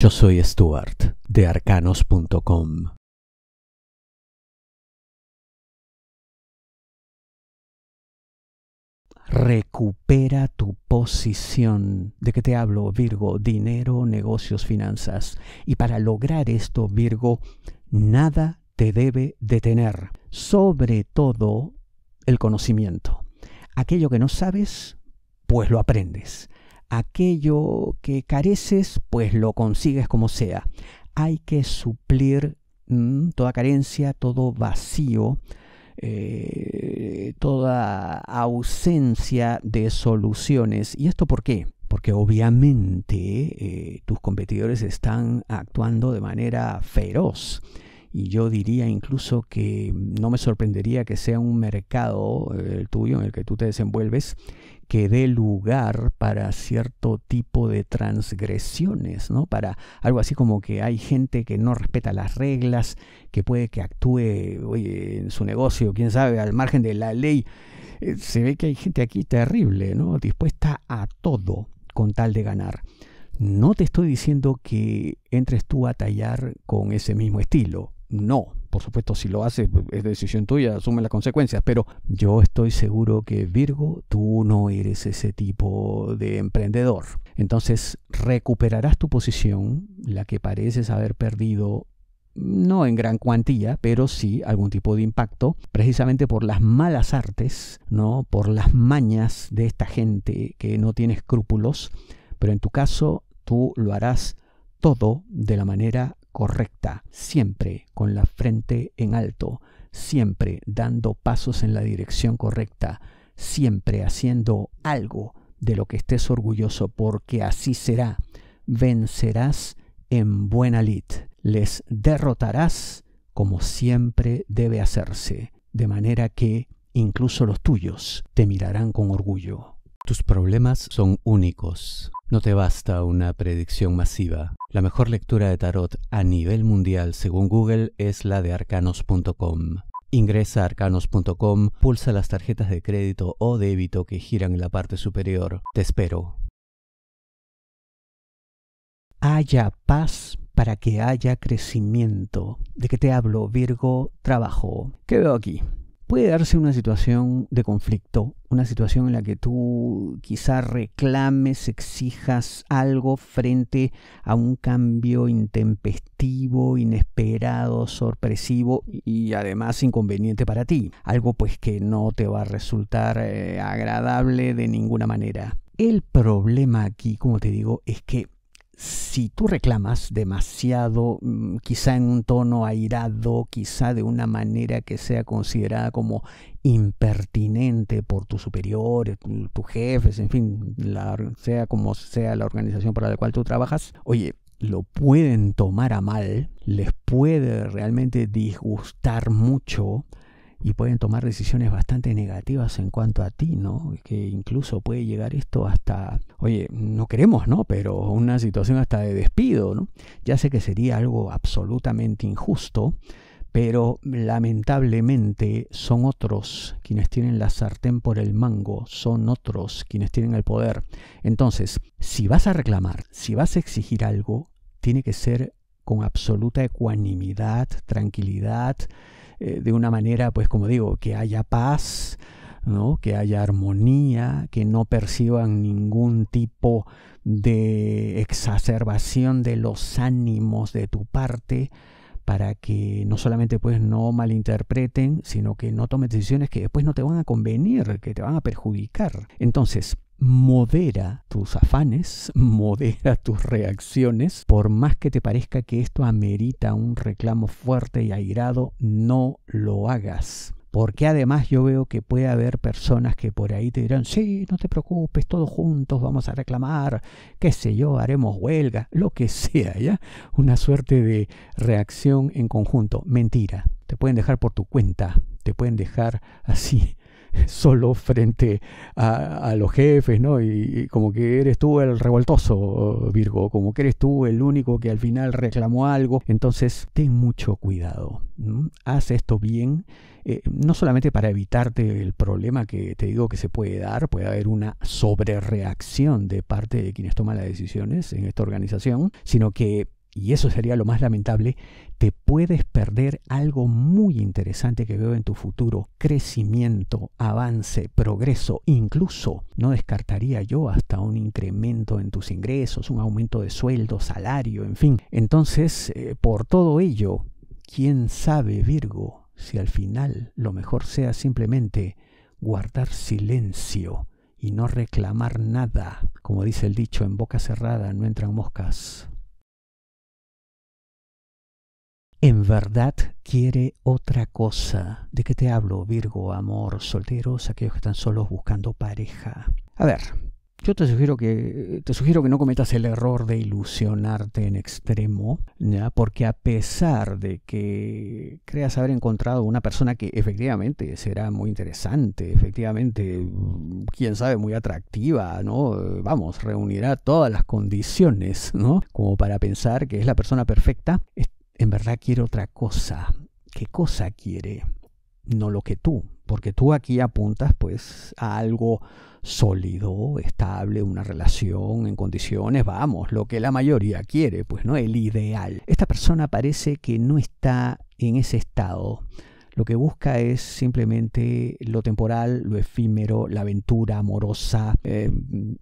Yo soy Stuart de arcanos.com. Recupera tu posición. ¿De qué te hablo, Virgo? Dinero, negocios, finanzas. Y para lograr esto, Virgo, nada te debe detener. Sobre todo el conocimiento. Aquello que no sabes, pues lo aprendes aquello que careces, pues lo consigues como sea. Hay que suplir mm, toda carencia, todo vacío, eh, toda ausencia de soluciones. ¿Y esto por qué? Porque obviamente eh, tus competidores están actuando de manera feroz y yo diría incluso que no me sorprendería que sea un mercado eh, el tuyo en el que tú te desenvuelves que dé lugar para cierto tipo de transgresiones, ¿no? Para algo así como que hay gente que no respeta las reglas, que puede que actúe en su negocio, quién sabe, al margen de la ley. Eh, se ve que hay gente aquí terrible, ¿no? Dispuesta a todo con tal de ganar. No te estoy diciendo que entres tú a tallar con ese mismo estilo, no. Por supuesto, si lo haces, es decisión tuya, asume las consecuencias, pero yo estoy seguro que Virgo, tú no eres ese tipo de emprendedor. Entonces, recuperarás tu posición, la que pareces haber perdido no en gran cuantía, pero sí algún tipo de impacto, precisamente por las malas artes, ¿no? por las mañas de esta gente que no tiene escrúpulos, pero en tu caso tú lo harás todo de la manera correcta, siempre con la frente en alto, siempre dando pasos en la dirección correcta, siempre haciendo algo de lo que estés orgulloso, porque así será. Vencerás en buena lid, les derrotarás como siempre debe hacerse, de manera que incluso los tuyos te mirarán con orgullo. Tus problemas son únicos. No te basta una predicción masiva. La mejor lectura de tarot a nivel mundial según Google es la de arcanos.com. Ingresa a arcanos.com, pulsa las tarjetas de crédito o débito que giran en la parte superior. Te espero. Haya paz para que haya crecimiento. ¿De qué te hablo, Virgo? Trabajo. ¿Qué veo aquí? puede darse una situación de conflicto, una situación en la que tú quizá reclames, exijas algo frente a un cambio intempestivo, inesperado, sorpresivo y además inconveniente para ti. Algo pues que no te va a resultar eh, agradable de ninguna manera. El problema aquí, como te digo, es que si tú reclamas demasiado, mm, quizá en un tono airado, quizá de una manera que sea considerada como impertinente por tus superiores, tus jefes, en fin, sea como sea la organización para la cual tú trabajas, oye, lo pueden tomar a mal, les puede realmente disgustar mucho y pueden tomar decisiones bastante negativas en cuanto a ti, ¿no? Que incluso puede llegar esto hasta, oye, no queremos, ¿no? Pero una situación hasta de despido, ¿no? Ya sé que sería algo absolutamente injusto, pero lamentablemente son otros quienes tienen la sartén por el mango, son otros quienes tienen el poder. Entonces, si vas a reclamar, si vas a exigir algo, tiene que ser con absoluta ecuanimidad, tranquilidad, eh, de una manera, pues como digo, que haya paz, ¿no? que haya armonía, que no perciban ningún tipo de exacerbación de los ánimos de tu parte para que no solamente pues no malinterpreten, sino que no tomes decisiones que después no te van a convenir, que te van a perjudicar. Entonces, modera tus afanes, modera tus reacciones, por más que te parezca que esto amerita un reclamo fuerte y airado, no lo hagas. Porque además yo veo que puede haber personas que por ahí te dirán, sí, no te preocupes, todos juntos vamos a reclamar, qué sé yo, haremos huelga, lo que sea, ¿ya? Una suerte de reacción en conjunto. Mentira, te pueden dejar por tu cuenta, te pueden dejar así solo frente a, los jefes, ¿no? Y, como que eres tú el revoltoso, Virgo, como que eres tú el único que al final reclamó algo. Entonces, ten mucho cuidado. Haz esto bien. Eh, no solamente para evitarte el problema que te digo que se puede dar, puede haber una sobrereacción de parte de quienes toman las decisiones en esta organización, sino que y eso sería lo más lamentable, te puedes perder algo muy interesante que veo en tu futuro, crecimiento, avance, progreso, incluso no descartaría yo hasta un incremento en tus ingresos, un aumento de sueldo, salario, en fin. Entonces, eh, por todo ello, ¿quién sabe, Virgo, si al final lo mejor sea simplemente guardar silencio y no reclamar nada? Como dice el dicho, en boca cerrada no entran moscas. en verdad quiere otra cosa. ¿De qué te hablo, Virgo, amor, solteros, aquellos que están solos buscando pareja? A ver, yo te sugiero que te sugiero que no cometas el error de ilusionarte en extremo, ¿ya? porque a pesar de que creas haber encontrado una persona que efectivamente será muy interesante, efectivamente, quién sabe, muy atractiva, ¿no? Vamos, reunirá todas las condiciones, ¿no? Como para pensar que es la persona perfecta en verdad quiere otra cosa. ¿Qué cosa quiere? No lo que tú, porque tú aquí apuntas pues a algo sólido, estable, una relación en condiciones, vamos, lo que la mayoría quiere, pues no el ideal. Esta persona parece que no está en ese estado. Lo que busca es simplemente lo temporal, lo efímero, la aventura amorosa, eh,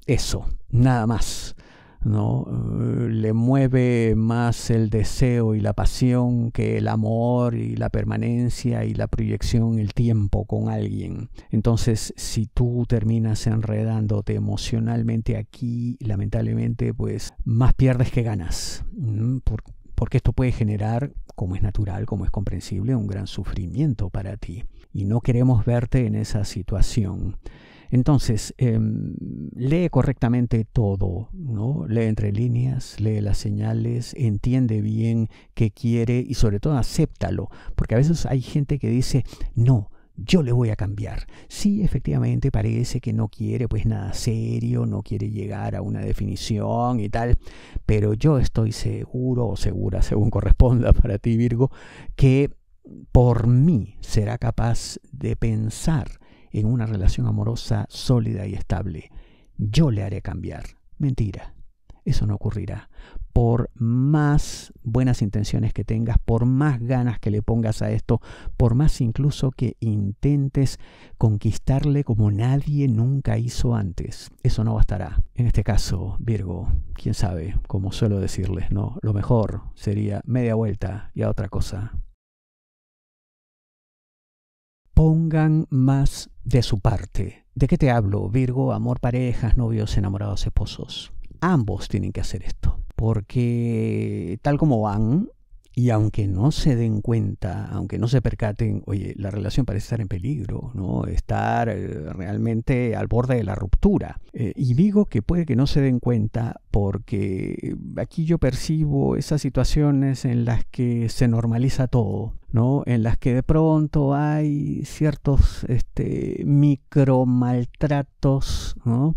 eso, nada más. ¿no? Eh, le mueve más el deseo y la pasión que el amor y la permanencia y la proyección, el tiempo con alguien. Entonces, si tú terminas enredándote emocionalmente aquí, lamentablemente, pues más pierdes que ganas, porque esto puede generar, como es natural, como es comprensible, un gran sufrimiento para ti. Y no queremos verte en esa situación. Entonces, em, lee correctamente todo, ¿no? Lee entre líneas, lee las señales, entiende bien qué quiere y sobre todo acéptalo, porque a veces hay gente que dice, no, yo le voy a cambiar. Sí, efectivamente parece que no quiere pues nada serio, no quiere llegar a una definición y tal, pero yo estoy seguro o segura, según corresponda para ti Virgo, que por mí será capaz de pensar en una relación amorosa sólida y estable. Yo le haré cambiar. Mentira. Eso no ocurrirá. Por más buenas intenciones que tengas, por más ganas que le pongas a esto, por más incluso que intentes conquistarle como nadie nunca hizo antes, eso no bastará. En este caso, Virgo, quién sabe, como suelo decirles, no, lo mejor sería media vuelta y a otra cosa pongan más de su parte. ¿De qué te hablo? Virgo, amor, parejas, novios, enamorados, esposos. Ambos tienen que hacer esto, porque tal como van, y aunque no se den cuenta, aunque no se percaten, oye, la relación parece estar en peligro, ¿no? Estar eh, realmente al borde de la ruptura. Eh, y digo que puede que no se den cuenta porque aquí yo percibo esas situaciones en las que se normaliza todo, ¿no? En las que de pronto hay ciertos este, maltratos, ¿no?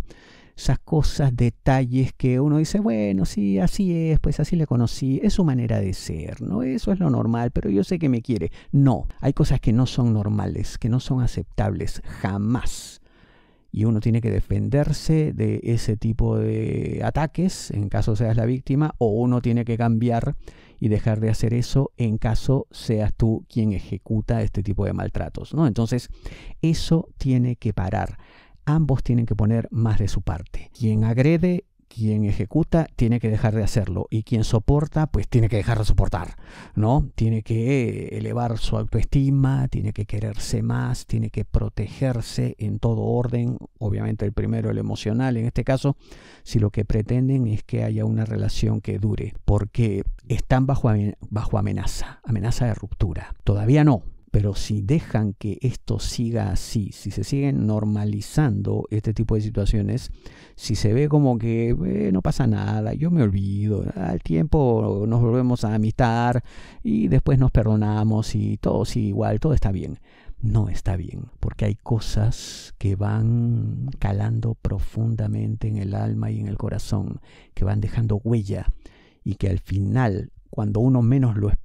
esas cosas, detalles que uno dice, bueno, sí, así es, pues así le conocí, es su manera de ser, ¿no? Eso es lo normal, pero yo sé que me quiere. No, hay cosas que no son normales, que no son aceptables, jamás. Y uno tiene que defenderse de ese tipo de ataques en caso seas la víctima, o uno tiene que cambiar y dejar de hacer eso en caso seas tú quien ejecuta este tipo de maltratos, ¿no? Entonces, eso tiene que parar ambos tienen que poner más de su parte. Quien agrede, quien ejecuta, tiene que dejar de hacerlo. Y quien soporta, pues tiene que dejar de soportar, ¿no? Tiene que elevar su autoestima, tiene que quererse más, tiene que protegerse en todo orden. Obviamente el primero, el emocional, en este caso, si lo que pretenden es que haya una relación que dure, porque están bajo, bajo amenaza, amenaza de ruptura. Todavía no, pero si dejan que esto siga así, si se siguen normalizando este tipo de situaciones, si se ve como que eh, no pasa nada, yo me olvido, al tiempo nos volvemos a amistar y después nos perdonamos y todo sigue igual, todo está bien. No está bien, porque hay cosas que van calando profundamente en el alma y en el corazón, que van dejando huella y que al final, cuando uno menos lo espera,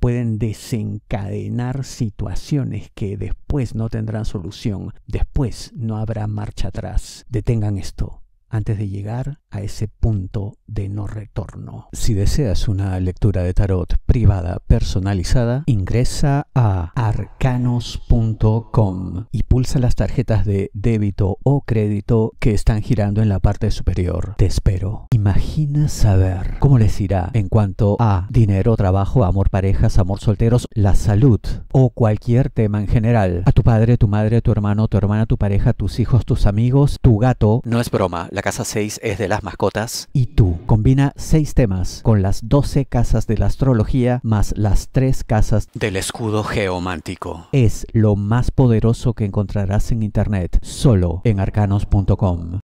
pueden desencadenar situaciones que después no tendrán solución, después no habrá marcha atrás. Detengan esto. Antes de llegar ese punto de no retorno. Si deseas una lectura de tarot privada personalizada, ingresa a arcanos.com y pulsa las tarjetas de débito o crédito que están girando en la parte superior. Te espero. Imagina saber cómo les irá en cuanto a dinero, trabajo, amor, parejas, amor, solteros, la salud o cualquier tema en general. A tu padre, tu madre, tu hermano, tu hermana, tu pareja, tus hijos, tus amigos, tu gato. No es broma, la casa 6 es de las mascotas. Y tú combina seis temas con las 12 casas de la astrología más las tres casas del escudo geomántico. Es lo más poderoso que encontrarás en internet, solo en arcanos.com.